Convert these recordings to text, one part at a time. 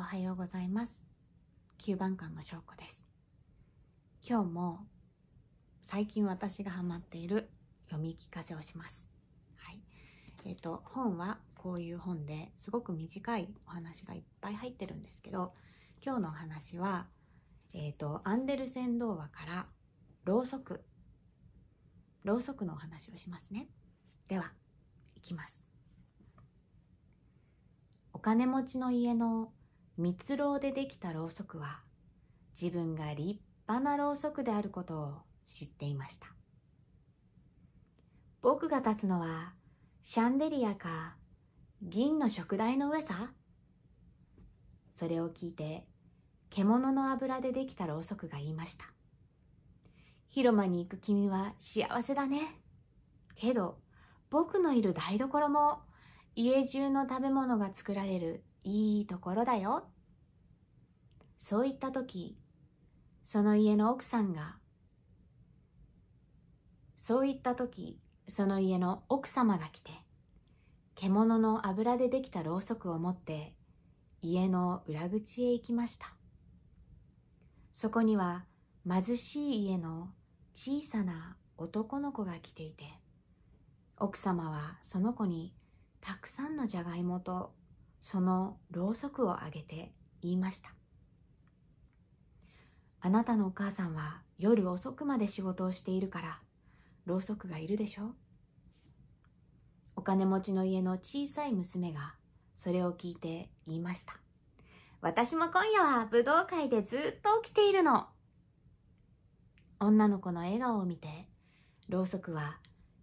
おはようございます。9番館の証拠です。今日も最近私がハマっている読み聞かせをします。はい。えっ、ー、と、本はこういう本ですごく短いお話がいっぱい入ってるんですけど、今日のお話は、えっ、ー、と、アンデルセン童話からろうそく、ろうそくのお話をしますね。では、いきます。お金持ちの家の蜜蝋でできたろうそくは自分が立派なろうそくであることを知っていました僕が立つのはシャンデリアか銀の食台の上さそれを聞いて獣の油でできたろうそくが言いました広間に行く君は幸せだねけど僕のいる台所も家中の食べ物が作られるいいところだよ。そう言った時、その家の奥さんが、そう言った時、その家の奥様が来て、獣の油でできたろうそくを持って、家の裏口へ行きました。そこには貧しい家の小さな男の子が来ていて、奥様はその子にたくさんのじゃがいもとそのろうそくをあげて言いましたあなたのお母さんは夜遅くまで仕事をしているからろうそくがいるでしょお金持ちの家の小さい娘がそれを聞いて言いました私も今夜は武道会でずっと起きているの女の子の笑顔を見てろうそくは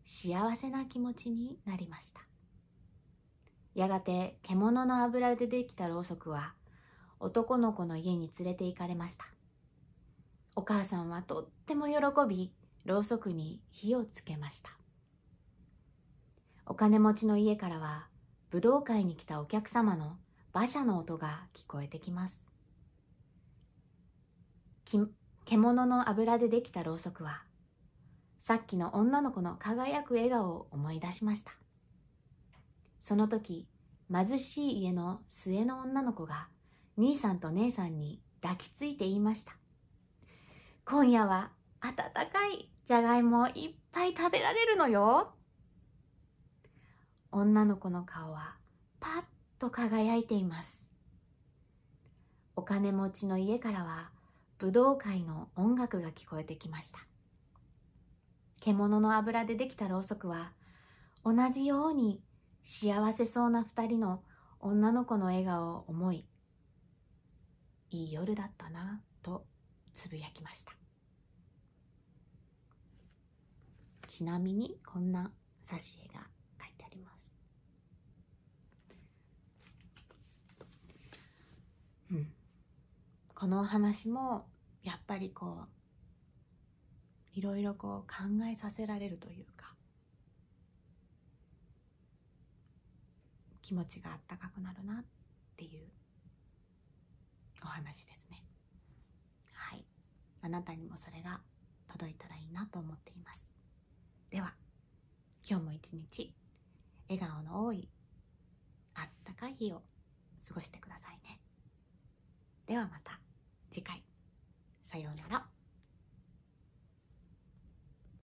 幸せな気持ちになりましたやがて獣の油でできたろうそくは男の子の家に連れて行かれましたお母さんはとっても喜びろうそくに火をつけましたお金持ちの家からは武道会に来たお客様の馬車の音が聞こえてきます獣の油でできたろうそくはさっきの女の子の輝く笑顔を思い出しましたその時貧しい家の末の女の子が兄さんと姉さんに抱きついて言いました。今夜は温かいじゃがいもをいっぱい食べられるのよ。女の子の顔はパッと輝いています。お金持ちの家からは武道会の音楽が聞こえてきました。獣の油でできたろうそくは同じように幸せそうな二人の女の子の笑顔を思い、いい夜だったなとつぶやきました。ちなみにこんな挿絵が書いてあります。うん、このお話もやっぱりこういろいろこう考えさせられるというか気持ちがあったかくなるなっていうお話ですねはいあなたにもそれが届いたらいいなと思っていますでは今日も一日笑顔の多いあったかい日を過ごしてくださいねではまた